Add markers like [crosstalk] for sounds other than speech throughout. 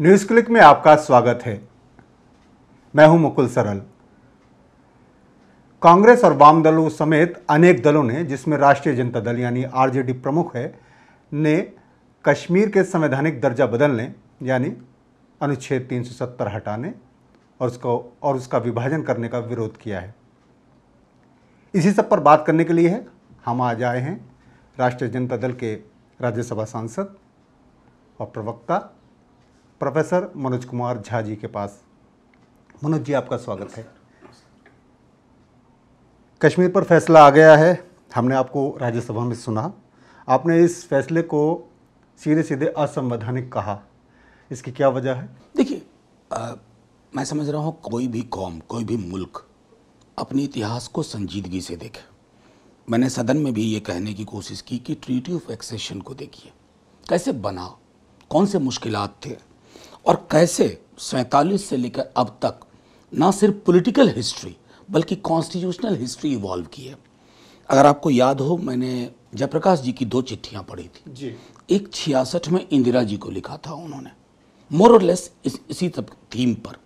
News click में आपका स्वागत है मैं हूं मुकुल सरल कांग्रेस और वाम दलों समेत अनेक दलों ने जिसमें राष्ट्रीय जनता दल यानी आरजेडी प्रमुख है ने कश्मीर के संवैधानिक दर्जा बदलने यानी अनुच्छेद 370 हटाने और उसको और उसका विभाजन करने का विरोध किया है इसी सब पर बात करने के लिए है हम आज आए हैं राष्ट्रीय जनता दल के राज्यसभा सांसद और प्रवक्ता प्रोफेसर मनोज कुमार झा जी के पास मनोज जी आपका स्वागत है कश्मीर पर फैसला आ गया है हमने आपको राज्यसभा में सुना आपने इस फैसले को सीधे सीधे असंवैधानिक कहा इसकी क्या वजह है देखिए मैं समझ रहा हूँ कोई भी कौम कोई भी मुल्क अपने इतिहास को संजीदगी से देखे मैंने सदन में भी ये कहने की कोशिश की कि ट्रीटी ऑफ एक्सेशन को देखिए कैसे बना कौन से मुश्किलात थे और कैसे सैंतालीस से लेकर अब तक ना सिर्फ पॉलिटिकल हिस्ट्री बल्कि कॉन्स्टिट्यूशनल हिस्ट्री इवॉल्व की है अगर आपको याद हो मैंने जयप्रकाश जी की दो चिट्ठियां पढ़ी थी जी। एक छियासठ में इंदिरा जी को लिखा था उन्होंने मोर और लेस इसी तब थीम पर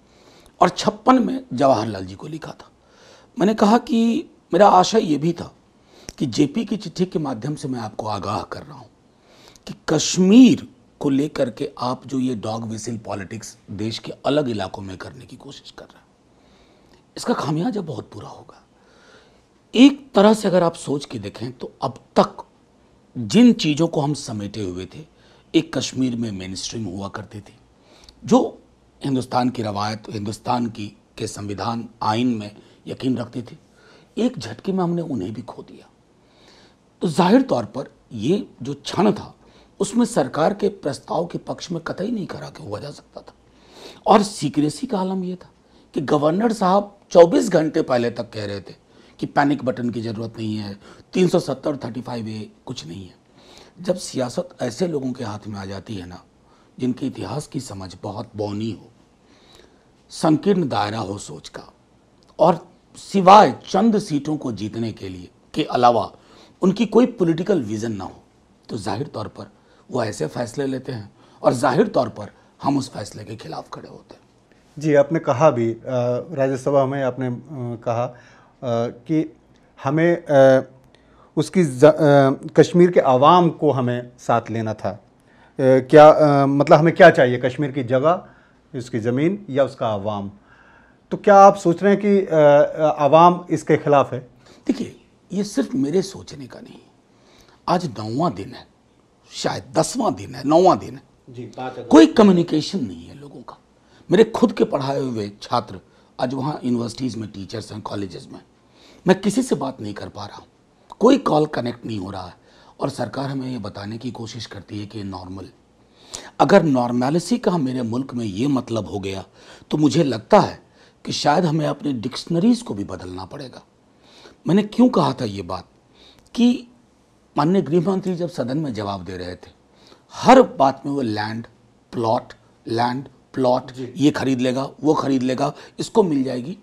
और छप्पन में जवाहरलाल जी को लिखा था मैंने कहा कि मेरा आशा ये भी था कि जेपी की चिट्ठी के माध्यम से मैं आपको आगाह कर रहा हूँ कि कश्मीर को लेकर के आप जो ये डॉग विसिल पॉलिटिक्स देश के अलग इलाकों में करने की कोशिश कर रहे हैं इसका खामियाजा बहुत बुरा होगा एक तरह से अगर आप सोच के देखें तो अब तक जिन चीज़ों को हम समेटे हुए थे एक कश्मीर में मेन स्ट्रीम हुआ करती थी जो हिंदुस्तान की रवायत हिंदुस्तान की के संविधान आइन में यकीन रखती थी एक झटके में हमने उन्हें भी खो दिया तो जाहिर तौर पर ये जो क्षण था उसमें सरकार के प्रस्ताव के पक्ष में कतई नहीं खड़ा के हुआ जा सकता था और सीक्रेसी का आलम यह था कि गवर्नर साहब 24 घंटे पहले तक कह रहे थे कि पैनिक बटन की ज़रूरत नहीं है 370 फाइव ए कुछ नहीं है जब सियासत ऐसे लोगों के हाथ में आ जाती है ना जिनके इतिहास की समझ बहुत बौनी हो संकीर्ण दायरा हो सोच का और सिवाय चंद सीटों को जीतने के लिए के अलावा उनकी कोई पॉलिटिकल विज़न ना हो तो जाहिर तौर पर वो ऐसे फैसले लेते हैं और जाहिर तौर पर हम उस फैसले के खिलाफ खड़े होते हैं जी आपने कहा भी राज्यसभा में आपने कहा आ, कि हमें आ, उसकी कश्मीर के आवाम को हमें साथ लेना था क्या मतलब हमें क्या चाहिए कश्मीर की जगह उसकी ज़मीन या उसका आवाम तो क्या आप सोच रहे हैं कि आवाम इसके खिलाफ है देखिए ये सिर्फ मेरे सोचने का नहीं आज नौवा दिन है शायद दसवां दिन है नौवां दिन है जी बात है कोई कम्युनिकेशन नहीं है लोगों का मेरे खुद के पढ़ाए हुए छात्र आज वहाँ यूनिवर्सिटीज़ में टीचर्स हैं कॉलेजेस में मैं किसी से बात नहीं कर पा रहा हूँ कोई कॉल कनेक्ट नहीं हो रहा है और सरकार हमें ये बताने की कोशिश करती है कि नॉर्मल अगर नॉर्मेलिसी का मेरे मुल्क में ये मतलब हो गया तो मुझे लगता है कि शायद हमें अपनी डिक्शनरीज़ को भी बदलना पड़ेगा मैंने क्यों कहा था ये बात कि माननीय गृहमंत्री जब सदन में जवाब दे रहे थे हर बात में वो लैंड प्लॉट लैंड प्लॉट ये खरीद लेगा वो खरीद लेगा इसको मिल जाएगी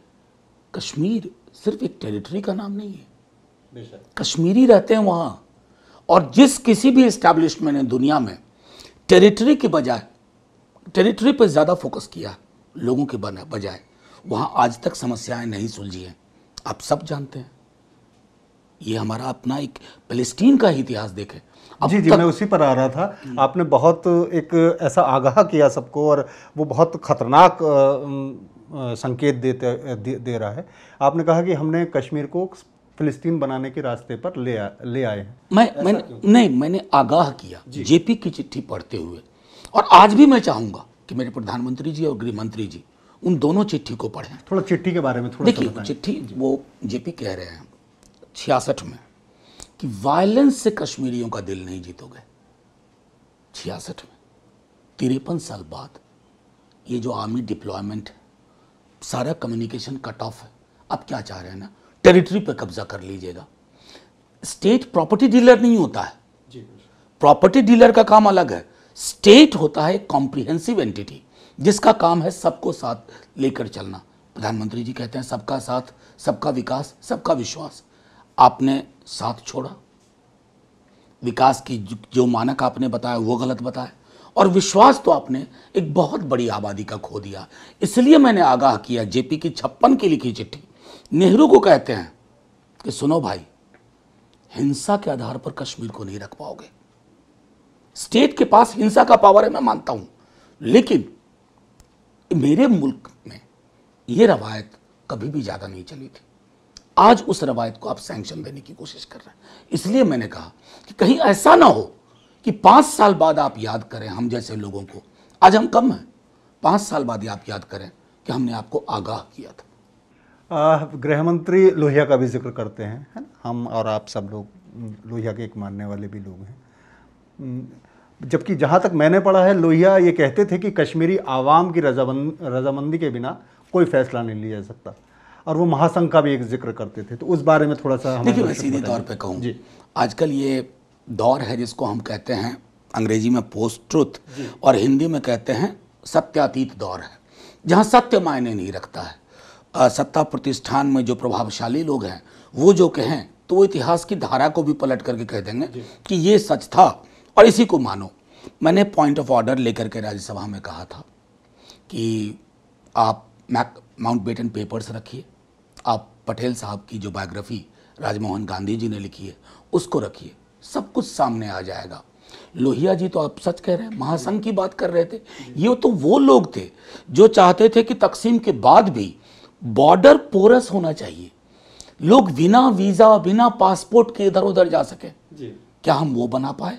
कश्मीर सिर्फ एक टेरिटरी का नाम नहीं है कश्मीरी रहते हैं वहाँ और जिस किसी भी इस्टेब्लिशमेंट ने दुनिया में टेरिटरी के बजाय टेरिटरी पर ज़्यादा फोकस किया लोगों के बजाय वहाँ आज तक समस्याएं नहीं सुलझी हैं आप सब जानते हैं ये हमारा अपना एक फलस्तीन का इतिहास देखे अब जी जी मैं उसी पर आ रहा था आपने बहुत एक ऐसा आगाह किया सबको और वो बहुत खतरनाक संकेत देते दे, दे रहा है आपने कहा कि हमने कश्मीर को फिलिस्तीन बनाने के रास्ते पर ले आ, ले आए हैं मैं मैंने नहीं मैंने आगाह किया जेपी की चिट्ठी पढ़ते हुए और आज भी मैं चाहूँगा कि मेरे प्रधानमंत्री जी और गृह मंत्री जी उन दोनों चिट्ठी को पढ़ें थोड़ा चिट्ठी के बारे में थोड़ा देखिए चिट्ठी वो जेपी कह रहे हैं छियासठ में कि वायलेंस से कश्मीरियों का दिल नहीं जीतोगे छियासठ में तिरपन साल बाद ये जो आर्मी डिप्लॉयमेंट सारा कम्युनिकेशन कट ऑफ है अब क्या चाह रहे हैं ना टेरिटरी पर कब्जा कर लीजिएगा स्टेट प्रॉपर्टी डीलर नहीं होता है प्रॉपर्टी डीलर का काम अलग है स्टेट होता है कॉम्प्रिहेंसिव एंटिटी जिसका काम है सबको साथ लेकर चलना प्रधानमंत्री जी कहते हैं सबका साथ सबका विकास सबका विश्वास आपने साथ छोड़ा विकास की जो मानक आपने बताया वो गलत बताया और विश्वास तो आपने एक बहुत बड़ी आबादी का खो दिया इसलिए मैंने आगाह किया जेपी की छप्पन की लिखी चिट्ठी नेहरू को कहते हैं कि सुनो भाई हिंसा के आधार पर कश्मीर को नहीं रख पाओगे स्टेट के पास हिंसा का पावर है मैं मानता हूं लेकिन मेरे मुल्क में यह रवायत कभी भी ज़्यादा नहीं चली थी आज उस रवायत को आप सैंक्शन देने की कोशिश कर रहे हैं इसलिए मैंने कहा कि कहीं ऐसा ना हो कि पाँच साल बाद आप याद करें हम जैसे लोगों को आज हम कम हैं पाँच साल बाद आप याद करें कि हमने आपको आगाह किया था गृहमंत्री लोहिया का भी जिक्र करते हैं है ना हम और आप सब लोग लोहिया के एक मानने वाले भी लोग हैं जबकि जहाँ तक मैंने पढ़ा है लोहिया ये कहते थे कि कश्मीरी आवाम की रजामंदी के बिना कोई फैसला नहीं लिया जा सकता और वो महासंघ का भी एक जिक्र करते थे तो उस बारे में थोड़ा सा देखिए सीधे तौर पर कहूँ जी आजकल ये दौर है जिसको हम कहते हैं अंग्रेजी में पोस्ट ट्रुथ और हिंदी में कहते हैं सत्यातीत दौर है जहाँ सत्य मायने नहीं रखता है आ, सत्ता प्रतिष्ठान में जो प्रभावशाली लोग हैं वो जो कहें तो वो इतिहास की धारा को भी पलट करके कह देंगे कि ये सच था और इसी को मानो मैंने पॉइंट ऑफ ऑर्डर लेकर के राज्यसभा में कहा था कि आप माउंट बेटन पेपर्स रखिए आप पटेल साहब की जो बायोग्राफी राजमोहन गांधी जी ने लिखी है उसको रखिए सब कुछ सामने आ जाएगा लोहिया जी तो आप सच कह रहे हैं महासंघ की बात कर रहे थे ये तो वो लोग थे जो चाहते थे कि तकसीम के बाद भी बॉर्डर पोरस होना चाहिए लोग बिना वीज़ा बिना पासपोर्ट के इधर उधर जा सके क्या हम वो बना पाए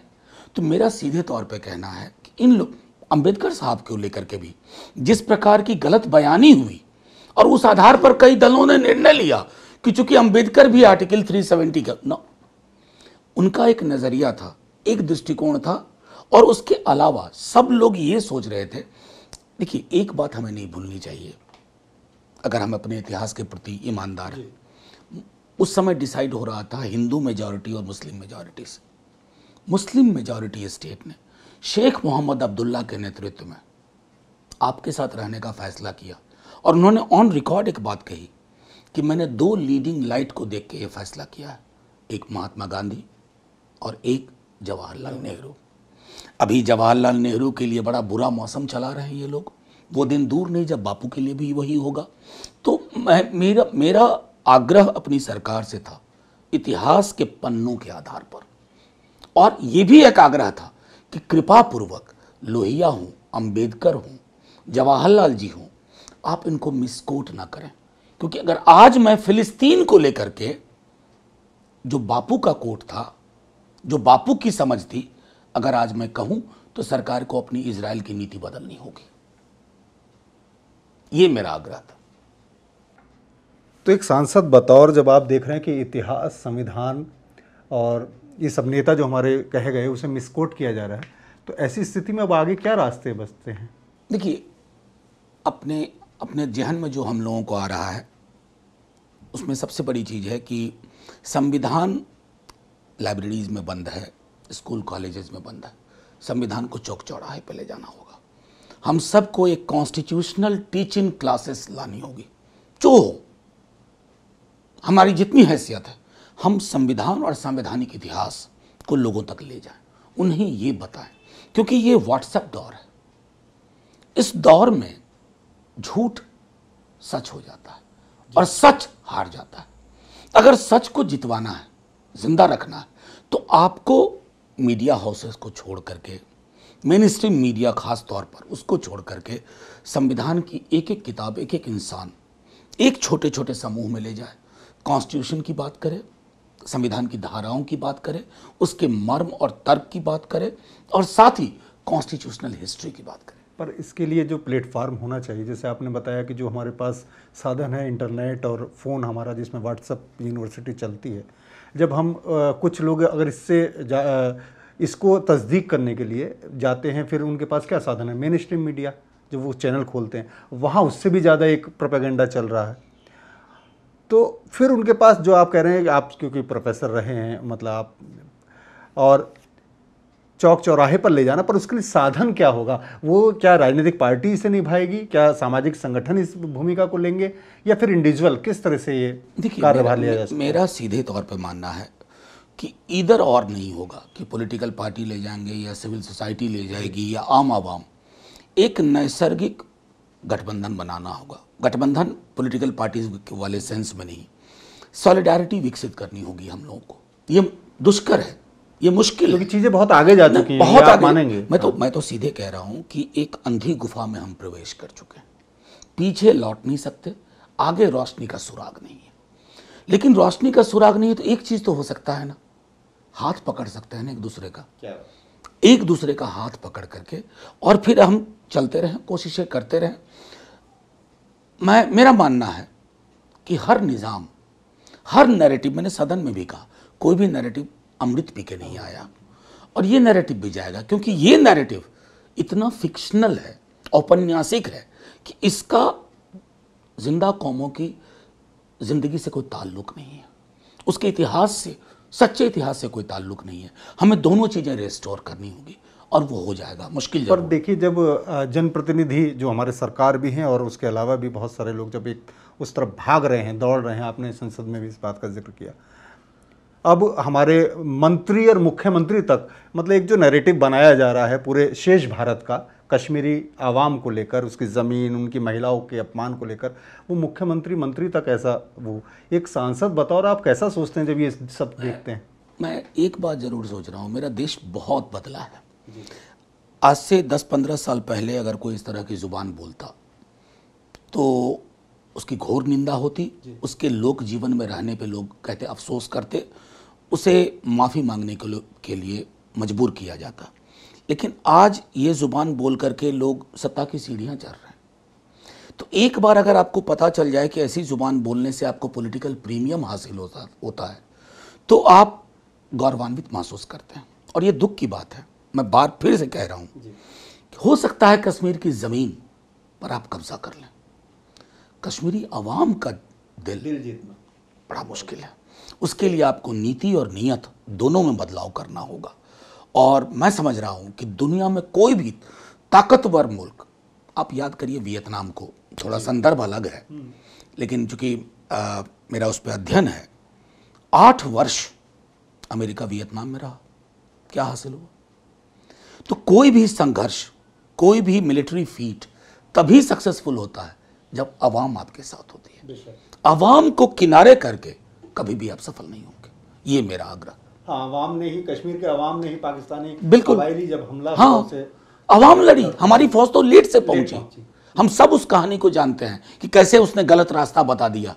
तो मेरा सीधे तौर पे कहना है कि इन लोग अंबेडकर साहब को लेकर के भी जिस प्रकार की गलत बयानी हुई और उस आधार पर कई दलों ने निर्णय लिया कि चूंकि अंबेडकर भी आर्टिकल 370 का ना उनका एक नज़रिया था एक दृष्टिकोण था और उसके अलावा सब लोग ये सोच रहे थे देखिए एक बात हमें नहीं भूलनी चाहिए अगर हम अपने इतिहास के प्रति ईमानदार हैं उस समय डिसाइड हो रहा था हिंदू मेजॉरिटी और मुस्लिम मेजॉरिटी से मुस्लिम मेजॉरिटी स्टेट ने शेख मोहम्मद अब्दुल्ला के नेतृत्व में आपके साथ रहने का फैसला किया और उन्होंने ऑन रिकॉर्ड एक बात कही कि मैंने दो लीडिंग लाइट को देख के ये फैसला किया है एक महात्मा गांधी और एक जवाहरलाल हम्म। नेहरू अभी जवाहरलाल नेहरू के लिए बड़ा बुरा मौसम चला रहे हैं ये लोग वो दिन दूर नहीं जब बापू के लिए भी वही होगा तो मैं मेरा मेरा आग्रह अपनी सरकार से था इतिहास के पन्नों के आधार पर और ये भी एक आग्रह था कि कृपापूर्वक लोहिया हूँ अंबेडकर हूँ जवाहरलाल जी हूँ आप इनको मिसकोट ना करें क्योंकि अगर आज मैं फिलिस्तीन को लेकर के जो बापू का कोट था जो बापू की समझ थी अगर आज मैं कहूं तो सरकार को अपनी इसराइल की नीति बदलनी होगी ये मेरा आग्रह था तो एक सांसद बतौर जब आप देख रहे हैं कि इतिहास संविधान और ये सब नेता जो हमारे कहे गए उसे मिसकोट किया जा रहा है तो ऐसी स्थिति में अब आगे क्या रास्ते बचते हैं देखिए अपने अपने जहन में जो हम लोगों को आ रहा है उसमें सबसे बड़ी चीज़ है कि संविधान लाइब्रेरीज़ में बंद है स्कूल कॉलेजेस में बंद है संविधान को चौक चौड़ाहे पर ले जाना होगा हम सबको एक कॉन्स्टिट्यूशनल टीचिंग क्लासेस लानी होगी जो हमारी जितनी हैसियत है हम संविधान और संवैधानिक इतिहास को लोगों तक ले जाएं उन्हें ये बताएं क्योंकि ये व्हाट्सएप दौर है इस दौर में झूठ सच हो जाता है और सच हार जाता है अगर सच को जितवाना है जिंदा रखना है तो आपको मीडिया हाउसेस को छोड़ करके मेन स्ट्रीम मीडिया खास तौर पर उसको छोड़ करके संविधान की एक एक किताब एक एक इंसान एक छोटे छोटे समूह में ले जाए कॉन्स्टिट्यूशन की बात करें संविधान की धाराओं की बात करें उसके मर्म और तर्क की बात करें और साथ ही कॉन्स्टिट्यूशनल हिस्ट्री की बात करें पर इसके लिए जो प्लेटफार्म होना चाहिए जैसे आपने बताया कि जो हमारे पास साधन है इंटरनेट और फ़ोन हमारा जिसमें व्हाट्सअप यूनिवर्सिटी चलती है जब हम आ, कुछ लोग अगर इससे इसको तस्दीक करने के लिए जाते हैं फिर उनके पास क्या साधन है मेन स्ट्रीम मीडिया जब वो चैनल खोलते हैं वहाँ उससे भी ज़्यादा एक प्रोपेगेंडा चल रहा है तो फिर उनके पास जो आप कह रहे हैं आप क्योंकि प्रोफेसर रहे हैं मतलब आप और चौक चौराहे पर ले जाना पर उसके लिए साधन क्या होगा वो क्या राजनीतिक पार्टी इसे निभाएगी क्या सामाजिक संगठन इस भूमिका को लेंगे या फिर इंडिविजुअल किस तरह से ये कार्यभार लिया जाए मेरा सीधे तौर पर मानना है कि इधर और नहीं होगा कि पॉलिटिकल पार्टी ले जाएंगे या सिविल सोसाइटी ले जाएगी या आम आवाम एक नैसर्गिक गठबंधन बनाना होगा गठबंधन पॉलिटिकल पार्टीज वाले सेंस में नहीं सॉलिडारिटी विकसित करनी होगी हम लोगों को ये दुष्कर है ये मुश्किल क्योंकि चीज़ें बहुत आगे जा चुकी हैं बहुत आगे मानेंगे मैं तो मैं तो सीधे कह रहा हूं कि एक अंधी गुफा में हम प्रवेश कर चुके हैं पीछे लौट नहीं सकते आगे रोशनी का सुराग नहीं है लेकिन रोशनी का सुराग नहीं है तो एक चीज़ तो हो सकता है ना हाथ पकड़ सकते हैं ना एक दूसरे का क्या एक दूसरे का हाथ पकड़ करके और फिर हम चलते रहें कोशिशें करते रहें मैं मेरा मानना है कि हर निज़ाम हर नैरेटिव मैंने सदन में भी कहा कोई भी नैरेटिव अमृत पी के नहीं आया और ये नैरेटिव भी जाएगा क्योंकि ये नैरेटिव इतना फिक्शनल है औपन्यासिक है कि इसका जिंदा कौमों की ज़िंदगी से कोई ताल्लुक नहीं है उसके इतिहास से सच्चे इतिहास से कोई ताल्लुक नहीं है हमें दोनों चीज़ें रेस्टोर करनी होगी और वो हो जाएगा मुश्किल पर देखिए जब जनप्रतिनिधि जो हमारे सरकार भी हैं और उसके अलावा भी बहुत सारे लोग जब एक उस तरफ भाग रहे हैं दौड़ रहे हैं आपने संसद में भी इस बात का जिक्र किया अब हमारे मंत्री और मुख्यमंत्री तक मतलब एक जो नैरेटिव बनाया जा रहा है पूरे शेष भारत का कश्मीरी आवाम को लेकर उसकी ज़मीन उनकी महिलाओं के अपमान को लेकर वो मुख्यमंत्री मंत्री तक ऐसा वो एक सांसद और आप कैसा सोचते हैं जब ये सब देखते हैं मैं एक बात ज़रूर सोच रहा हूँ मेरा देश बहुत बदला है आज से 10-15 साल पहले अगर कोई इस तरह की ज़ुबान बोलता तो उसकी घोर निंदा होती उसके लोक जीवन में रहने पे लोग कहते अफसोस करते उसे माफ़ी मांगने के लिए मजबूर किया जाता लेकिन आज ये ज़ुबान बोल करके लोग सत्ता की सीढ़ियाँ चढ़ रहे हैं तो एक बार अगर आपको पता चल जाए कि ऐसी ज़ुबान बोलने से आपको पॉलिटिकल प्रीमियम हासिल होता होता है तो आप गौरवान्वित महसूस करते हैं और ये दुख की बात है मैं बार फिर से कह रहा हूँ हो सकता है कश्मीर की ज़मीन पर आप कब्ज़ा कर लें कश्मीरी आवाम का दिल, दिल जीतना बड़ा मुश्किल है उसके लिए आपको नीति और नियत दोनों में बदलाव करना होगा और मैं समझ रहा हूं कि दुनिया में कोई भी ताकतवर मुल्क आप याद करिए वियतनाम को थोड़ा संदर्भ अलग है हम्म। लेकिन चूंकि मेरा उस पर अध्ययन है आठ वर्ष अमेरिका वियतनाम में रहा क्या हासिल हुआ तो कोई भी संघर्ष कोई भी मिलिट्री फीट तभी सक्सेसफुल होता है जब आवाम आपके साथ होती है आवाम को किनारे करके कभी भी आप सफल नहीं होंगे ये मेरा आग्रह हाँ ने ही कश्मीर के ने ही पाकिस्तानी बिल्कुल जब हमला हाँ लड़ी हमारी फौज तो लेट से पहुंची हम सब उस कहानी को जानते हैं कि कैसे उसने गलत रास्ता बता दिया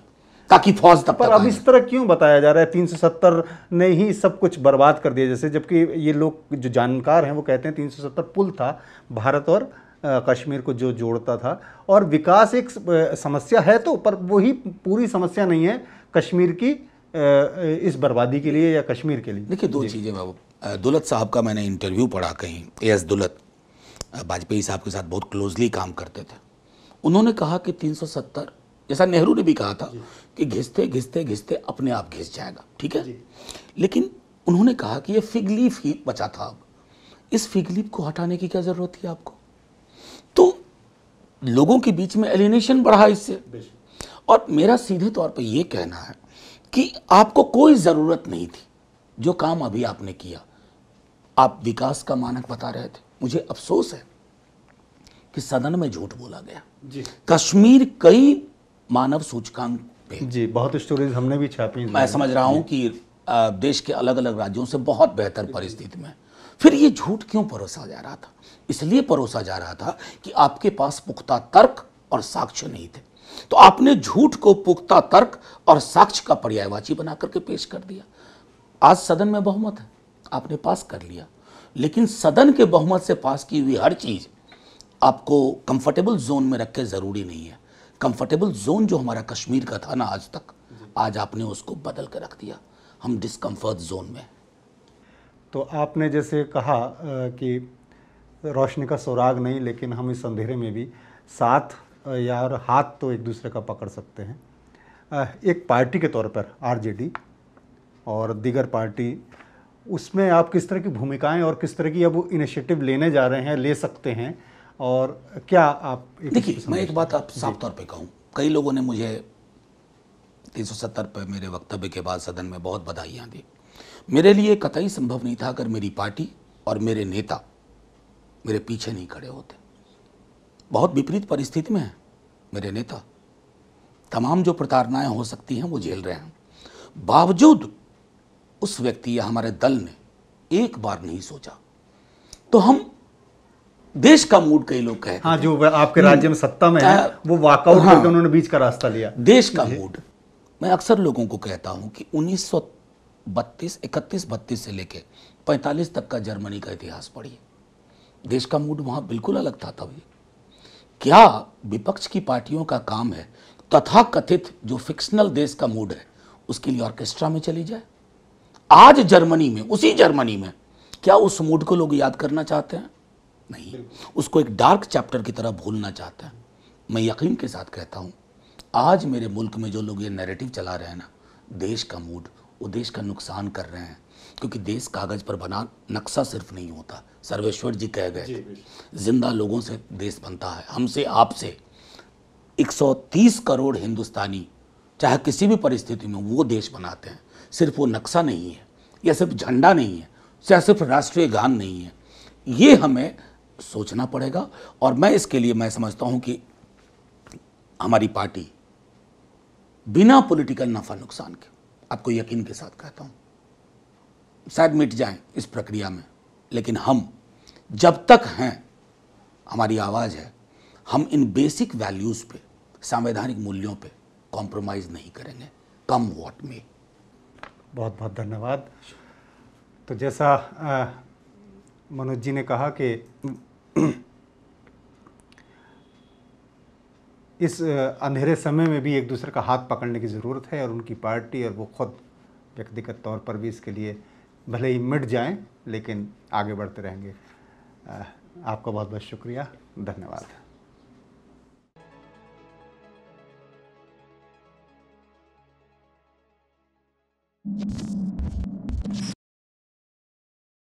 ताकि फौज पर अब इस तरह क्यों बताया जा रहा है 370 ने ही सब कुछ बर्बाद कर दिया जैसे जबकि ये लोग जो जानकार हैं वो कहते हैं 370 पुल था भारत और कश्मीर को जो जोड़ता था और विकास एक समस्या है तो पर वही पूरी समस्या नहीं है कश्मीर की इस बर्बादी के लिए या कश्मीर के लिए देखिए दो चीज़ें बाबू दुलत साहब का मैंने इंटरव्यू पढ़ा कहीं ए एस दुलत वाजपेयी साहब के साथ बहुत क्लोजली काम करते थे उन्होंने कहा कि 370 जैसा नेहरू ने भी कहा था कि घिसते घिसते घिसते अपने आप घिस जाएगा ठीक है लेकिन उन्होंने कहा कि ये फिग लीफ ही बचा था अब इस फिग लीफ को हटाने की क्या ज़रूरत थी आपको तो लोगों के बीच में एलिनेशन बढ़ा इससे और मेरा सीधे तौर पर यह कहना है कि आपको कोई ज़रूरत नहीं थी जो काम अभी आपने किया आप विकास का मानक बता रहे थे मुझे अफसोस है कि सदन में झूठ बोला गया जी। कश्मीर कई मानव सूचकांक पे जी बहुत स्टोरीज हमने भी छापी मैं समझ रहा हूं कि देश के अलग अलग राज्यों से बहुत बेहतर परिस्थिति में फिर ये झूठ क्यों परोसा जा रहा था इसलिए परोसा जा रहा था कि आपके पास पुख्ता तर्क और साक्ष्य नहीं थे तो आपने झूठ को पुख्ता तर्क और साक्ष्य का पर्यायवाची बना करके पेश कर दिया आज सदन में बहुमत है आपने पास कर लिया लेकिन सदन के बहुमत से पास की हुई हर चीज़ आपको कंफर्टेबल जोन में रखे ज़रूरी नहीं है कंफर्टेबल जोन जो हमारा कश्मीर का था ना आज तक आज आपने उसको बदल कर रख दिया हम डिस्कम्फर्ट जोन में तो आपने जैसे कहा कि रोशनी का सुराग नहीं लेकिन हम इस अंधेरे में भी साथ यार हाथ तो एक दूसरे का पकड़ सकते हैं एक पार्टी के तौर पर आरजेडी और दीगर पार्टी उसमें आप किस तरह की भूमिकाएं और किस तरह की अब इनिशिएटिव लेने जा रहे हैं ले सकते हैं और क्या आप देखिए मैं एक बात आप साफ तौर पे कहूँ कई लोगों ने मुझे तीन सौ सत्तर पर मेरे वक्तव्य के बाद सदन में बहुत बधाइयाँ दी मेरे लिए कतई संभव नहीं था अगर मेरी पार्टी और मेरे नेता मेरे पीछे नहीं खड़े होते बहुत विपरीत परिस्थिति में है मेरे नेता तमाम जो प्रताड़नाएं हो सकती हैं वो झेल रहे हैं बावजूद उस व्यक्ति या हमारे दल ने एक बार नहीं सोचा तो हम देश का मूड कई लोग कहे हाँ जो आपके हम्म। राज्य में सत्ता में है वो वाकआउट हाँ, उन्होंने बीच का रास्ता लिया देश का मूड मैं अक्सर लोगों को कहता हूं कि उन्नीस सौ बत्तीस इकतीस बत्तीस से लेकर पैंतालीस तक का जर्मनी का इतिहास पढ़िए देश का मूड वहां बिल्कुल अलग था तभी क्या विपक्ष की पार्टियों का काम है तथा कथित जो फिक्शनल देश का मूड है उसके लिए ऑर्केस्ट्रा में चली जाए आज जर्मनी में उसी जर्मनी में क्या उस मूड को लोग याद करना चाहते हैं नहीं उसको एक डार्क चैप्टर की तरह भूलना चाहते हैं मैं यकीन के साथ कहता हूँ आज मेरे मुल्क में जो लोग ये नैरेटिव चला रहे हैं ना देश का मूड वो देश का नुकसान कर रहे हैं क्योंकि देश कागज पर बना नक्शा सिर्फ नहीं होता सर्वेश्वर जी कह गए जिंदा लोगों से देश बनता है हमसे आपसे 130 करोड़ हिंदुस्तानी चाहे किसी भी परिस्थिति में वो देश बनाते हैं सिर्फ वो नक्शा नहीं है या सिर्फ झंडा नहीं है या सिर्फ राष्ट्रीय गान नहीं है ये हमें सोचना पड़ेगा और मैं इसके लिए मैं समझता हूँ कि हमारी पार्टी बिना पॉलिटिकल नफा नुकसान के आपको यकीन के साथ कहता हूँ शायद मिट जाए इस प्रक्रिया में लेकिन हम जब तक हैं हमारी आवाज़ है हम इन बेसिक वैल्यूज़ पे संवैधानिक मूल्यों पे कॉम्प्रोमाइज़ नहीं करेंगे कम वॉट में बहुत बहुत धन्यवाद तो जैसा मनोज जी ने कहा कि [clears throat] इस अंधेरे समय में भी एक दूसरे का हाथ पकड़ने की ज़रूरत है और उनकी पार्टी और वो खुद व्यक्तिगत तौर पर भी इसके लिए भले ही मिट जाएं लेकिन आगे बढ़ते रहेंगे आपका बहुत बहुत शुक्रिया धन्यवाद Thank you.